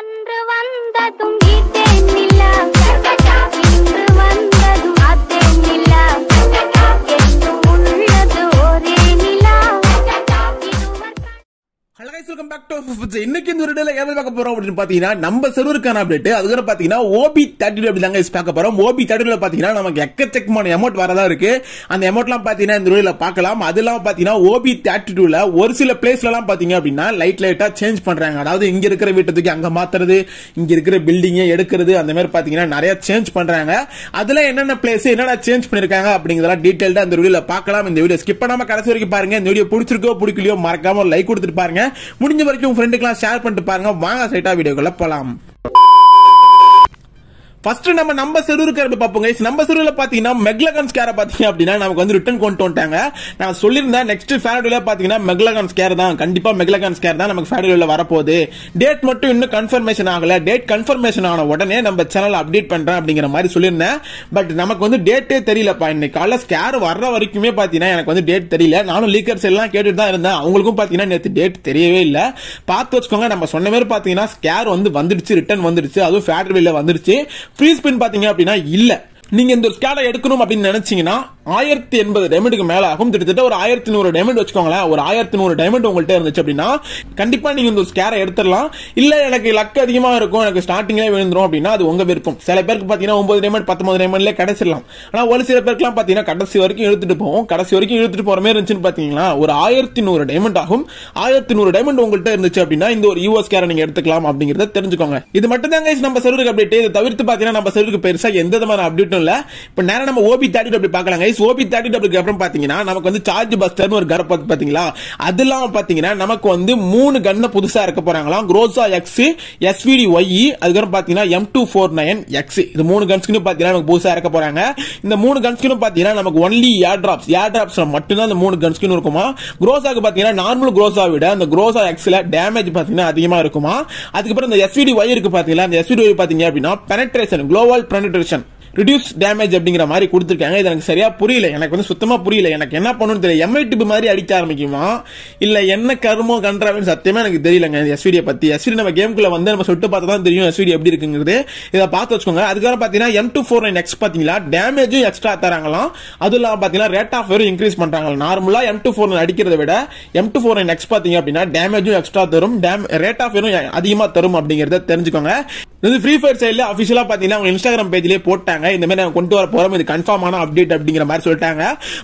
அன்று வந்ததும் இன்னைக்கு இந்த வீடியோல எதை பார்க்க போறோம் அப்படின்னு பாத்தீங்கன்னா நம்ம செருவருக்கான அப்டேட் அதுக்கப்புறம் பாத்தீங்கன்னா ஓபி தேர்ட்டி அப்படி தாங்க பார்க்க போறோம் ஓபி தேர்ட்டி பாத்தீங்கன்னா நமக்கு எக்கச்சக்கமான அமௌண்ட் வரதா இருக்கு அந்த அமௌண்ட்லாம் பாத்தீங்கன்னா இந்த வீடியோல பார்க்கலாம் அது இல்லாம பாத்தீங்கன்னா ஓபி தேர்ட்டி டூல ஒரு சில பிளேஸ்ல எல்லாம் பாத்தீங்க அப்படின்னா லைட் லைட்டா சேஞ்ச் பண்றாங்க அதாவது இங்க இருக்கிற வீட்டத்துக்கு அங்க மாத்துறது இங்க இருக்கிற பில்டிங்கை எடுக்கிறது அந்த மாதிரி பாத்தீங்கன்னா நிறைய சேஞ்ச் பண்றாங்க அதெல்லாம் என்னென்ன பிளேஸ் என்னென்ன சேஞ்ச் பண்ணிருக்காங்க அப்படிங்கிறதெல்லாம் டீடைல்டா அந்த வீடியோல பார்க்கலாம் இந்த வீடியோ ஸ்கிப் பண்ணாம கடைசி வரைக்கும் பாருங்க இந்த வீடியோ பிடிச்சிருக்கோ பிடிக்கலையோ மறக்காம லைக் கொடுத்துட்டு பாருங்க முடிஞ்ச வரைக்கும் நாளைக்கு உங்க ஃப்ரெண்டுக்கெல்லாம் ஷேர் பண்ணிட்டு பாருங்க வாங்க சைட்டா வீடியோக்குள்ள போலாம் ஃபர்ஸ்ட் நம்ம நம்ம செரூர் கேரப் பார்ப்போம் கைஸ் நம்ம செரூர்ல பார்த்தீங்கன்னா மெக்லகன்ஸ் கேரை பார்த்தீங்க அப்படின்னா நமக்கு வந்து ரிட்டன் கொண்டு வந்துட்டாங்க நான் சொல்லியிருந்தேன் நெக்ஸ்ட் ஃபேரடுல பார்த்தீங்கன்னா மெக்லகன்ஸ் கேர் தான் கண்டிப்பாக மெக்லகான் ஸ்கேர் தான் நமக்கு ஃபேரடுல வரப்போகுது டேட் மட்டும் இன்னும் கன்ஃபர்மேஷன் ஆகல டேட் கன்ஃபர்மேஷன் ஆன உடனே நம்ம சேனல் அப்டேட் பண்ணுறேன் அப்படிங்கிற மாதிரி சொல்லியிருந்தேன் பட் நமக்கு வந்து டேட்டே தெரியலப்பா இன்னைக்கு காலைல ஸ்கேர் வர்ற வரைக்குமே பார்த்தீங்கன்னா எனக்கு வந்து டேட் தெரியல நானும் லீக்கர்ஸ் எல்லாம் கேட்டுட்டு தான் இருந்தேன் அவங்களுக்கும் பார்த்தீங்கன்னா நேற்று டேட் தெரியவே இல்லை பார்த்து வச்சுக்கோங்க நம்ம சொன்ன மாதிரி பாத்தீங்கன்னா ஸ்கேர் வந்து வந்துடுச்சு ரிட்டர்ன் வந்துடுச்சு அதுவும் ஃபேரடுல வந்துடுச்சு ஃப்ரீ ஸ்பின் பாத்தீங்க அப்படின்னா இல்ல நீங்க இந்த ஸ்கேடை எடுக்கணும் அப்படின்னு நினைச்சீங்கன்னா ஆயிரத்தி எண்பது டைமண்டுக்கு மேல ஆகும் கிட்டத்தட்ட ஒரு ஆயிரத்தி நூறு டைமண்ட் வச்சுக்கோங்களேன் ஒரு ஆயிரத்தி நூறு டைமண்ட் உங்கள்கிட்ட இருந்துச்சு அப்படின்னா கண்டிப்பா நீங்க இந்த ஸ்கேரை எடுத்துடலாம் இல்ல எனக்கு லக் அதிகமா இருக்கும் எனக்கு ஸ்டார்டிங்ல விழுந்துரும் அப்படின்னா அது உங்க விருப்பம் சில பேருக்கு பாத்தீங்கன்னா ஒன்பது டைமண்ட் பத்தொன்பது டைமண்ட்லேயே கிடைச்சிடலாம் ஆனா ஒரு சில பேருக்குலாம் பாத்தீங்கன்னா கடைசி வரைக்கும் இழுத்துட்டு போவோம் கடைசி வரைக்கும் இழுத்துட்டு போற மாதிரி இருந்துச்சுன்னு பாத்தீங்கன்னா ஒரு ஆயிரத்தி நூறு டைமண்ட் ஆகும் ஆயிரத்தி நூறு டைமண்ட் உங்கள்கிட்ட இருந்துச்சு அப்படின்னா இந்த ஒரு யூஎஸ் e ஸ்கேரை நீங்க எடுத்துக்கலாம் அப்படிங்கறத தெரிஞ்சுக்கோங்க இது மட்டும் தான் நம்ம சர்வருக்கு அப்டேட் இதை தவிர்த்து பாத்தீங்கன்னா நம்ம சர்வருக்கு பெருசா எந்த விதமான அப்டேட்டும் இல்ல இப்ப நேரம் நம்ம ஓபி தேர்ட்டி அப்படி பாக்கலாம் ஓபி தேர்ட்டி டபுளுக்கு அப்புறம் பாத்தீங்கன்னா நமக்கு வந்து சார்ஜ் பஸ்டர்னு ஒரு கர் பாத்தீங்களா அது இல்லாம பாத்தீங்கன்னா நமக்கு வந்து மூணு கன்ன புதுசா இருக்க போறாங்களாம் குரோசா எக்ஸ் எஸ்விடி ஒய் அதுக்கப்புறம் பாத்தீங்கன்னா M two four nine X இது மூணு கன்ஸ்கினும் பாத்தீங்கன்னா நமக்கு புதுசா இறக்க போறாங்க இந்த மூணு கன்ஸ்கினும் பாத்தீங்கன்னா நமக்கு only air drops air drops மட்டும்தான் இந்த மூணு கன்ஸ்கின் இருக்குமா குரோசாக்கு பாத்தீங்கன்னா நார்மல் குரோசா விட அந்த குரோசா எக்ஸ்ல டேமேஜ் பாத்தீங்கன்னா அதிகமா இருக்குமா அதுக்கப்புறம் இந்த எஸ்விடி ஒய் இருக்கு பாத்தீங்களா அந்த எஸ்விடி ஒய் பாத்தீங்க அப்படின்னா penetration global penetration reduce damage அப்படிங்கிற மாதிரி கொடுத்துருக்காங்க இது எனக்கு சரியா புரியல எனக்கு வந்து சுத்தமா புரியல எனக்கு என்ன பண்ணணும்னு தெரியல எம்ஐ டிப்பு மாதிரி அடிக்க ஆரம்பிக்குமா இல்ல என்ன கருமோ கன்றாவின்னு சத்தியமா எனக்கு தெரியலங்க எஸ்விடியை பத்தி எஸ்விடி நம்ம கேம்குள்ள வந்து நம்ம சொட்டு பார்த்தா தான் தெரியும் எஸ்விடி எப்படி இருக்குங்கிறது இதை பார்த்து வச்சுக்கோங்க அதுக்கப்புறம் பாத்தீங்கன்னா M two four nine X பாத்தீங்களா டேமேஜும் எக்ஸ்ட்ரா தராங்களாம் அதுவும் இல்லாம பாத்தீங்கன்னா ரேட் ஆஃப் வேறு இன்க்ரீஸ் பண்றாங்க நார்மலா எம் டூ ஃபோர் அடிக்கிறத விட M two four nine X பாத்தீங்க அப்படின்னா டேமேஜும் எக்ஸ்ட்ரா தரும் டேம் ரேட் ஆஃப் வேறும் அதிகமாக தரும் அப்படிங்கிறத தெரிஞ்சுக்கோங்க இது ஃப்ரீ ஃபயர் சைடில் அஃபிஷியலாக பார்த்தீங்கன்னா அவங்க இன்ஸ்டாகிராம் பேஜ்லேயே போட்டாங்க சொல்லிட்டாங்க இந்த மாதிரி நாங்கள் கொண்டு வர போகிறோம் இது கன்ஃபார்ம் ஆன அப்டேட் அப்படிங்கிற மாதிரி சொல்லிட்டாங்க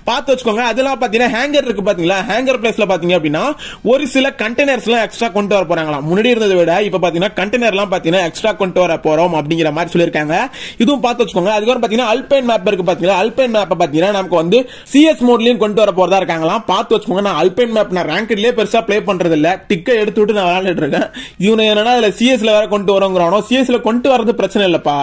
பார்த்து வச்சுக்கோங்க அதெல்லாம் பார்த்தீங்கன்னா ஹேங்கர் இருக்கு பார்த்தீங்களா ஹேங்கர் பிளேஸ்ல பார்த்தீங்க அப்படின்னா ஒரு சில எல்லாம் எக்ஸ்ட்ரா கொண்டு வர போறாங்களா முன்னாடி இருந்ததை விட இப்போ பார்த்தீங்கன்னா எல்லாம் பார்த்தீங்கன்னா எக்ஸ்ட்ரா கொண்டு வர போகிறோம் அப்படிங்கிற மாதிரி சொல்லியிருக்காங்க இதுவும் பார்த்து வச்சுக்கோங்க அதுக்கப்புறம் பார்த்தீங்கன்னா அல்பைன் மேப் இருக்கு பார்த்தீங்களா அல்பைன் மேப்பை பார்த்தீங்கன்னா நமக்கு வந்து சிஎஸ் மோட்லயும் கொண்டு வர போகிறதா இருக்காங்களா பார்த்து வச்சுக்கோங்க நான் அல்பைன் மேப் நான் ரேங்க்லயே பெருசாக ப்ளே பண்றது இல்ல டிக்க எடுத்து விட்டு நான் விளையாண்டுட்டு இருக்கேன் இவனை என்னன்னா அதில் சிஎஸ்ல வேற கொண்டு வரோங்கிறானோ சிஎஸ்ல கொண்டு வரது பிரச்சனை இல்லைப்பா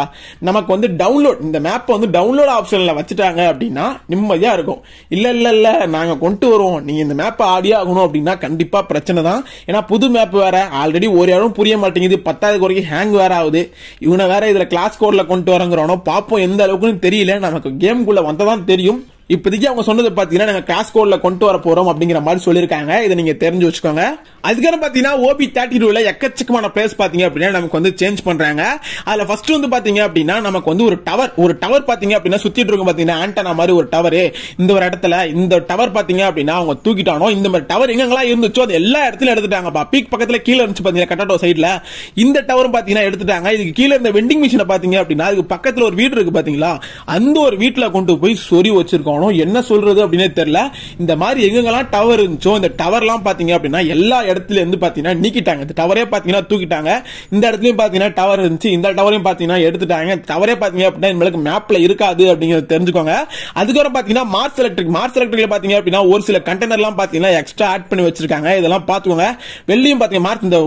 நமக்கு வந்து டவுன்லோட் இந்த மேப்பை வந்து டவுன்லோட் ஆப்ஷனில் வச்சுட்டாங்க அப்படின்னா நிம்மதியாக இருக்கும் இல்லை இல்லை இல்லை நாங்கள் கொண்டு வருவோம் நீங்கள் இந்த மேப்பை ஆடியே ஆகணும் அப்படின்னா கண்டிப்பாக பிரச்சனை தான் ஏன்னா புது மேப் வேறு ஆல்ரெடி ஒரு யாரும் புரிய மாட்டேங்குது பத்தாவது குறைக்கு ஹேங் வேறு ஆகுது இவனை வேறு இதில் கிளாஸ் கோடில் கொண்டு வரங்கிறோனோ பார்ப்போம் எந்த அளவுக்குன்னு தெரியல நமக்கு கேம்குள்ளே வந்தால் தான் தெரியும் இப்போதைக்கு அவங்க சொன்னது பார்த்தீங்கன்னா நாங்கள் காஸ்கோல கொண்டு வர போகிறோம் அப்படிங்கிற மாதிரி சொல்லியிருக்காங்க இதை நீங்கள் தெரிஞ்சு வச்சுக்கோங்க அதுக்கப்புறம் பார்த்தீங்கன்னா ஓபி தேர்ட்டி டூவில் எக்கச்சக்கமான பிளேஸ் பார்த்தீங்க அப்படின்னா நமக்கு வந்து சேஞ்ச் பண்ணுறாங்க அதில் ஃபர்ஸ்ட் வந்து பார்த்தீங்க அப்படின்னா நமக்கு வந்து ஒரு டவர் ஒரு டவர் பார்த்தீங்க அப்படின்னா சுற்றிட்டு இருக்கும் பார்த்தீங்கன்னா ஆண்டனா மாதிரி ஒரு டவரு இந்த ஒரு இடத்துல இந்த டவர் பார்த்தீங்க அப்படின்னா அவங்க தூக்கிட்டானோ இந்த மாதிரி டவர் எங்கெங்கெல்லாம் இருந்துச்சோ அது எல்லா இடத்துல எடுத்துட்டாங்கப்பா பீக் பக்கத்தில் கீழே இருந்துச்சு பார்த்தீங்கன்னா கட்டாட்டோ சைடில் இந்த டவரும் பார்த்தீங்கன்னா எடுத்துட்டாங்க இதுக்கு கீழே இருந்த வெண்டிங் மிஷினை பார்த்தீங்க அப்படின்னா அதுக்கு பக்கத்தில் ஒரு வீடு இருக்குது பார்த்தீங்களா அந்த ஒரு வீட்டில் கொண்டு போய் சொறி வச்சிருக்கோம் ஆகணும் என்ன சொல்றது அப்படின்னே தெரியல இந்த மாதிரி எங்கெங்கெல்லாம் டவர் இருந்துச்சோ இந்த டவர்லாம் பார்த்தீங்க அப்படின்னா எல்லா இடத்துல இருந்து பார்த்தீங்கன்னா நீக்கிட்டாங்க இந்த டவரே பார்த்தீங்கன்னா தூக்கிட்டாங்க இந்த இடத்துலையும் பார்த்தீங்கன்னா டவர் இருந்துச்சு இந்த டவரையும் பார்த்தீங்கன்னா எடுத்துட்டாங்க டவரே பார்த்தீங்க அப்படின்னா நம்மளுக்கு மேப்பில் இருக்காது அப்படிங்கிறத தெரிஞ்சுக்கோங்க அதுக்கப்புறம் பார்த்தீங்கன்னா மார்ஸ் எலக்ட்ரிக் மார்ஸ் எலக்ட்ரிக்ல பார்த்தீங்க அப்படின்னா ஒரு சில கண்டெய்னர்லாம் பாத்தீங்கன்னா எக்ஸ்ட்ரா ஆட் பண்ணி வச்சிருக்காங்க இதெல்லாம் பார்த்துக்கோங்க வெளியும் பார்த்தீங்கன்னா மார்க் இந்த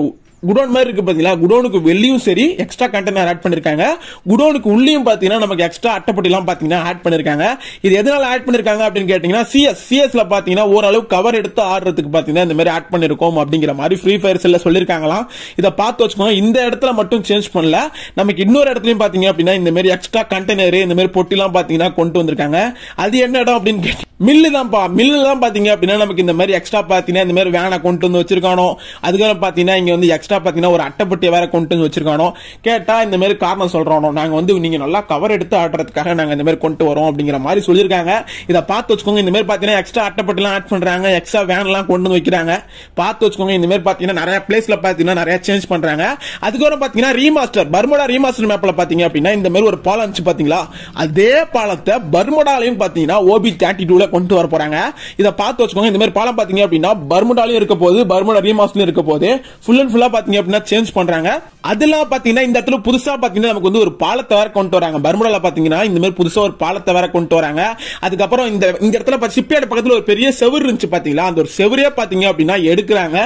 குடோன் மாதிரி இருக்கு பாத்தீங்களா குடோனுக்கு வெளியும் சரி எக்ஸ்ட்ரா கண்டெய்னர் ஆட் பண்ணிருக்காங்க குடோனுக்கு உள்ளேயும் பாத்தீங்கன்னா நமக்கு எக்ஸ்ட்ரா அட்டைப்பட்டி எல்லாம் பாத்தீங்கன்னா ஆட் பண்ணிருக்காங்க இது எதனால ஆட் பண்ணிருக்காங்க அப்படின்னு கேட்டீங்கன்னா சிஎஸ் சிஎஸ்ல பாத்தீங்கன்னா ஓரளவு கவர் எடுத்து ஆடுறதுக்கு பாத்தீங்கன்னா இந்த மாதிரி ஆட் பண்ணிருக்கோம் அப்படிங்கிற மாதிரி ஃப்ரீ ஃபயர் செல்ல சொல்லிருக்காங்களாம் இதை பார்த்து வச்சுக்கோங்க இந்த இடத்துல மட்டும் சேஞ்ச் பண்ணல நமக்கு இன்னொரு இடத்துலயும் பாத்தீங்க அப்படின்னா இந்த மாதிரி எக்ஸ்ட்ரா கண்டெய்னர் இந்த மாதிரி பொட்டிலாம் பாத்தீங்கன்னா கொண்டு வந்திருக்காங்க அது என்ன இடம் அப்படின்னு மில்லு தான்ப்பா மில்லு தான் பார்த்தீங்க அப்படின்னா நமக்கு இந்த மாதிரி எக்ஸ்ட்ரா பார்த்தீங்கன்னா இந்த மாதிரி வேனை கொண்டு வந்து வச்சிருக்கானோ அதுக்கப்புறம் பார்த்தீங்கன்னா இங்கே வந்து எக்ஸ்ட்ரா பார்த்தீங்கன்னா ஒரு அட்டைப்பட்டியை வேற கொண்டு வந்து வச்சிருக்கானோ கேட்டால் இந்த மாதிரி காரணம் சொல்கிறோம் நாங்கள் வந்து நீங்கள் நல்லா கவர் எடுத்து ஆடுறதுக்காக நாங்கள் இந்த மாதிரி கொண்டு வரோம் அப்படிங்கிற மாதிரி சொல்லியிருக்காங்க இதை பார்த்து வச்சுக்கோங்க இந்த மாதிரி பார்த்தீங்கன்னா எக்ஸ்ட்ரா அட்டைப்பட்டிலாம் ஆட் பண்ணுறாங்க எக்ஸ்ட்ரா வேன்லாம் கொண்டு வந்து வைக்கிறாங்க பார்த்து வச்சுக்கோங்க இந்த மாதிரி பார்த்தீங்கன்னா நிறைய பிளேஸில் பார்த்தீங்கன்னா நிறைய சேஞ்ச் பண்ணுறாங்க அதுக்கப்புறம் பார்த்தீங்கன்னா ரீமாஸ்டர் பர்மோடா ரீமாஸ்டர் மேப்பில் பார்த்தீங்க அப்படின்னா இந்த மாதிரி ஒரு பாலம் இருந்துச்சு பார்த்தீங்களா அதே பாலத்தை பர்மோடாலையும் பார்த்தீங்கன்னா ஓபி தேர்ட்டி டூல உள்ள கொண்டு வர போறாங்க இதை பார்த்து வச்சுக்கோங்க இந்த மாதிரி பாலம் பாத்தீங்க அப்படின்னா பர்முடாலையும் இருக்க போது பர்முடா ரீமாஸ்லயும் இருக்க போது ஃபுல் அண்ட் ஃபுல்லா பாத்தீங்க அப்படின்னா சேஞ்ச் பண்றாங்க பாத்தீங்கன்னா இந்த இடத்துல புதுசா பாத்தீங்கன்னா நமக்கு வந்து ஒரு பாலத்தை கொண்டு வராங்க பர்முடால பாத்தீங்கன்னா இந்த மாதிரி புதுசா ஒரு பாலத்தை கொண்டு வராங்க அதுக்கப்புறம் இந்த இந்த இடத்துல சிப்பியாடு பக்கத்துல ஒரு பெரிய செவர் இருந்துச்சு பாத்தீங்களா அந்த ஒரு செவரே பாத்தீங்க அப்படின்னா எடுக்கிறாங்க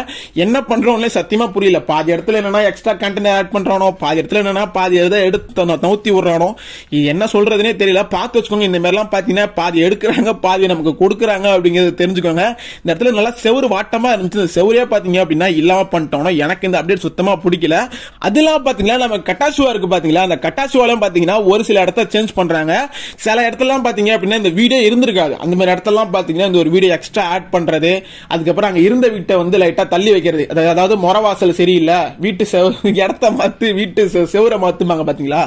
என்ன பண்றோம்னே சத்தியமா புரியல பாதி இடத்துல என்னன்னா எக்ஸ்ட்ரா கண்டென்ட் ஆட் பண்றானோ பாதி இடத்துல என்னன்னா பாதி எடுத்து நவுத்தி விடுறானோ என்ன சொல்றதுனே தெரியல பாத்து வச்சுக்கோங்க இந்த எல்லாம் பாத்தீங்கன்னா பாதி எடுக்கிறாங்க பாதி நமக்கு கொடுக்குறாங்க அப்படிங்கிறத தெரிஞ்சுக்கோங்க இந்த இடத்துல நல்லா செவரு வாட்டமாக இருந்துச்சு இந்த செவரே பார்த்தீங்க அப்படின்னா இல்லாமல் பண்ணிட்டோம்னா எனக்கு இந்த அப்டேட் சுத்தமாக பிடிக்கல அதெல்லாம் பார்த்தீங்கன்னா நம்ம கட்டாசுவா இருக்கு பார்த்தீங்களா அந்த கட்டாசுவாலையும் பார்த்தீங்கன்னா ஒரு சில இடத்த சேஞ்ச் பண்ணுறாங்க சில இடத்துலலாம் பார்த்தீங்க அப்படின்னா இந்த வீடியோ இருந்திருக்காது அந்த மாதிரி இடத்துலலாம் பார்த்தீங்கன்னா இந்த ஒரு வீடியோ எக்ஸ்ட்ரா ஆட் பண்ணுறது அதுக்கப்புறம் அங்கே இருந்த வீட்டை வந்து லைட்டாக தள்ளி வைக்கிறது அதாவது முறவாசல் சரியில்லை வீட்டு செவ் இடத்த மாற்று வீட்டு செவரை மாற்றுமாங்க பார்த்தீங்களா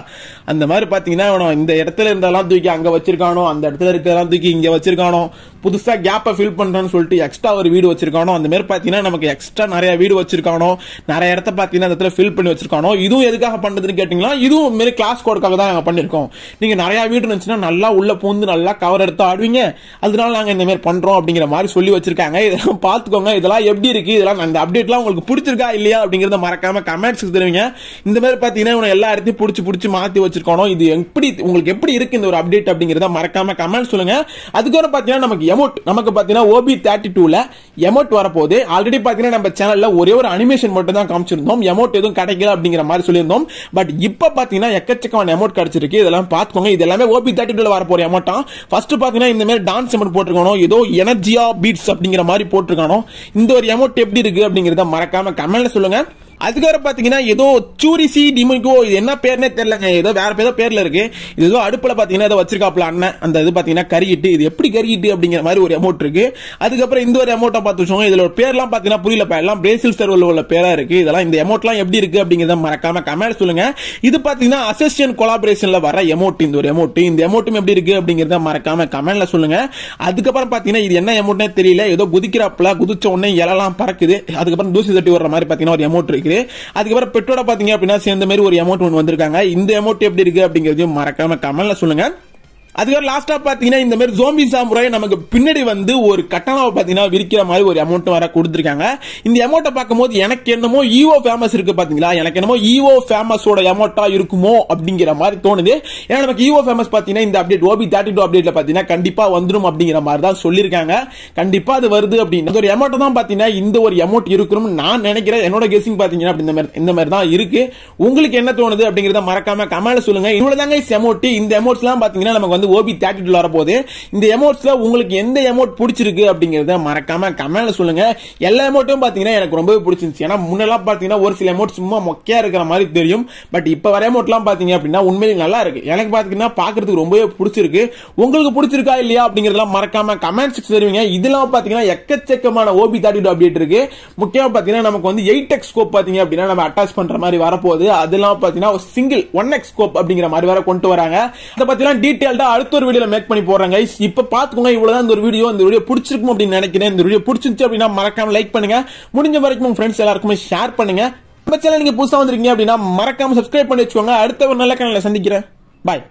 அந்த மாதிரி பார்த்தீங்கன்னா இந்த இடத்துல இருந்தாலும் தூக்கி அங்கே வச்சிருக்கானோ அந்த இடத்துல இருக்கிறதெல்லாம் தூக்கி இங்கே வச்சிருக்கானோ வச்சிருக்கானோ புதுசாக கேப்பை ஃபில் பண்ணுறோன்னு சொல்லிட்டு எக்ஸ்ட்ரா ஒரு வீடு வச்சிருக்கானோ அந்த மாதிரி பார்த்தீங்கன்னா நமக்கு எக்ஸ்ட்ரா நிறைய வீடு வச்சிருக்கானோ நிறைய இடத்த பார்த்தீங்கன்னா அந்த இடத்துல ஃபில் பண்ணி வச்சிருக்கானோ இதுவும் எதுக்காக பண்ணுறதுன்னு கேட்டீங்கன்னா இதுவும் மாரி கிளாஸ் கோடுக்காக தான் நாங்கள் பண்ணியிருக்கோம் நீங்கள் நிறையா வீடு இருந்துச்சுன்னா நல்லா உள்ளே பூந்து நல்லா கவர் எடுத்து ஆடுவீங்க அதனால நாங்கள் இந்த மாதிரி பண்ணுறோம் அப்படிங்கிற மாதிரி சொல்லி வச்சிருக்காங்க இதெல்லாம் பார்த்துக்கோங்க இதெல்லாம் எப்படி இருக்குது இதெல்லாம் அந்த அப்டேட்லாம் உங்களுக்கு பிடிச்சிருக்கா இல்லையா அப்படிங்கிறத மறக்காமல் கமெண்ட்ஸ் தருவீங்க இந்த மாதிரி பார்த்தீங்கன்னா இவனை எல்லா இடத்தையும் பிடிச்சி பிடிச்சி மாற்றி வச்சிருக்கானோ இது எப்படி உங்களுக்கு எப்படி இருக்குது இந்த ஒரு அப்டேட் அப்படிங்கிறத மறக்காம கமெண்ட் சொல்லுங்கள் அதுக்கப்புறம் பார்த்தீங்கன்னா நமக்கு எமோட் நமக்கு பார்த்தீங்கன்னா ஓபி தேர்ட்டி டூல எமோட் வரப்போது ஆல்ரெடி பாத்தீங்கன்னா நம்ம சேனல்ல ஒரே ஒரு அனிமேஷன் மட்டும் தான் காமிச்சிருந்தோம் எமோட் எதுவும் கிடைக்கல அப்படிங்கிற மாதிரி சொல்லியிருந்தோம் பட் இப்போ பார்த்தீங்கன்னா எக்கச்சக்கமான எமோட் கிடைச்சிருக்கு இதெல்லாம் பார்த்துக்கோங்க இது எல்லாமே ஓபி தேர்ட்டி டூல வரப்போற எமோட்டா ஃபர்ஸ்ட் பார்த்தீங்கன்னா இந்த மாதிரி டான்ஸ் எமோட் போட்டிருக்கணும் ஏதோ எனர்ஜியா பீட்ஸ் அப்படிங்கிற மாதிரி போட்டிருக்கானோ இந்த ஒரு எமோட் எப்படி இருக்கு அப்படிங்கிறத மறக்காம கமெண்ட்ல சொல்லுங்க அதுக்கப்புறம் பார்த்தீங்கன்னா ஏதோ சூரிசி டிமிகோ இது என்ன பேர்னே தெரியலங்க ஏதோ வேற ஏதோ பேரில் இருக்கு இது ஏதோ அடுப்பில் பார்த்தீங்கன்னா ஏதோ வச்சிருக்காப்ல அண்ணன் அந்த இது பார்த்தீங்கன்னா கறிக்கிட்டு இது எப்படி கறிக்கிட்டு அப்படிங்கிற மாதிரி ஒரு அமௌண்ட் இருக்கு அதுக்கப்புறம் இந்த ஒரு அமௌண்ட்டை பார்த்து வச்சோம் இதில் ஒரு பேர்லாம் பார்த்தீங்கன்னா புரியல எல்லாம் பிரேசில் சர்வில் உள்ள பேராக இருக்கு இதெல்லாம் இந்த அமௌண்ட்லாம் எப்படி இருக்கு அப்படிங்கிறத மறக்காம கமெண்ட் சொல்லுங்க இது பார்த்தீங்கன்னா அசிஸ்டன்ட் கொலாபரேஷனில் வர அமௌண்ட் இந்த ஒரு அமௌண்ட் இந்த அமௌண்ட்டும் எப்படி இருக்கு அப்படிங்கிறத மறக்காம கமெண்ட்ல சொல்லுங்க அதுக்கப்புறம் பார்த்தீங்கன்னா இது என்ன அமௌண்ட்னே தெரியல ஏதோ குதிக்கிறாப்புல குதிச்ச உடனே இலலாம் பறக்குது அதுக்கப்புறம் தூசி தட்டி வர்ற மாதிரி பார்த்தீங்கன்னா ஒரு அமௌண்ட் இருக்கு இருக்கு அதுக்கப்புறம் பெட்ரோட பாத்தீங்க அப்படின்னா சேர்ந்த மாதிரி ஒரு அமௌண்ட் ஒன்று வந்திருக்காங்க இந்த அமௌண்ட் எப்படி இருக்கு அப்படிங்கறதையும் மறக்காம கமல்ல சொல்லுங்க அதுக்கப்புறம் லாஸ்டா பாத்தீங்கன்னா இந்த மாதிரி ஜோம்பி சாமுராய் நமக்கு பின்னாடி வந்து ஒரு கட்டணம் பாத்தீங்கன்னா விரிக்கிற மாதிரி ஒரு அமௌண்ட் வர கொடுத்துருக்காங்க இந்த அமௌண்ட்டை பார்க்கும்போது எனக்கு என்னமோ ஈவோ ஃபேமஸ் இருக்கு பாத்தீங்களா எனக்கு என்னமோ ஈவோ ஃபேமஸோட அமௌண்ட்டா இருக்குமோ அப்படிங்கிற மாதிரி தோணுது ஏன்னா நமக்கு ஈவோ ஃபேமஸ் பாத்தீங்கன்னா இந்த அப்டேட் ஓபி தேர்ட்டி டூ அப்டேட்ல பாத்தீங்கன்னா கண்டிப்பா வந்துடும் அப்படிங்கிற மாதிரி தான் சொல்லியிருக்காங்க கண்டிப்பா அது வருது அப்படின்னு ஒரு அமௌண்ட் தான் பாத்தீங்கன்னா இந்த ஒரு அமௌண்ட் இருக்கணும்னு நான் நினைக்கிறேன் என்னோட கெஸிங் பாத்தீங்கன்னா அப்படி இந்த மாதிரி இந்த மாதிரி தான் இருக்கு உங்களுக்கு என்ன தோணுது அப்படிங்கிறத மறக்காம கமெண்ட்ல சொல்லுங்க இவ்வளவு தாங்க அமௌண்ட் இந்த அமௌண்ட்ஸ் எல்லாம் பாத்தீங்கன்னா நமக்கு வந்து வந்து ஓபி தேர்ட்டி டூல வரப்போகுது இந்த எமோட்ஸ்ல உங்களுக்கு எந்த எமோட் பிடிச்சிருக்கு அப்படிங்கிறத மறக்காம கமெண்ட்ல சொல்லுங்க எல்லா எமோட்டும் பார்த்தீங்கன்னா எனக்கு ரொம்பவே பிடிச்சிருந்துச்சு ஏன்னா முன்னெல்லாம் பார்த்தீங்கன்னா ஒரு சில எமோட் சும்மா மொக்கையா இருக்கிற மாதிரி தெரியும் பட் இப்போ வர எமோட்லாம் பார்த்தீங்க அப்படின்னா உண்மையிலே நல்லா இருக்கு எனக்கு பார்த்தீங்கன்னா பாக்குறதுக்கு ரொம்பவே பிடிச்சிருக்கு உங்களுக்கு பிடிச்சிருக்கா இல்லையா அப்படிங்கிறதெல்லாம் மறக்காம கமெண்ட் செக்ஷன் தருவீங்க இதெல்லாம் பார்த்தீங்கன்னா எக்கச்சக்கமான ஓபி தேர்ட்டி டூ அப்டேட் இருக்கு முக்கியமாக பார்த்தீங்கன்னா நமக்கு வந்து எயிட் எக்ஸ் ஸ்கோப் பார்த்தீங்க அப்படின்னா நம்ம அட்டாச் பண்ற மாதிரி வரப்போகுது அதெல்லாம் பார்த்தீங்கன்னா சிங்கிள் ஒன் எக்ஸ் ஸ்கோப் அப்படிங்கிற மாதிரி வர கொண்டு வராங்க அதை பார்த்தீங்கன்னா டீட்டெயில்டா அடுத்த ஒரு வீடியோல மேக் பண்ணி போறேன் கைஸ் இப்போ பாத்துக்கோங்க இவ்வளவுதான் இந்த ஒரு வீடியோ இந்த வீடியோ பிடிச்சிருக்கும் அப்படின்னு நினைக்கிறேன் இந்த வீடியோ பிடிச்சிருச்சு அப்படின்னா மறக்காம லைக் பண்ணுங்க முடிஞ்ச வரைக்கும் உங்க ஃப்ரெண்ட்ஸ் எல்லாருக்குமே ஷேர் பண்ணுங்க நம்ம சேனல் நீங்க புதுசா வந்திருக்கீங்க அப்படின்னா மறக்காம சப்ஸ்கிரைப் பண்ணி வச்சுக்கோங்க அடுத்த ஒரு நல்ல கனல சந்திக்கிறேன் பாய்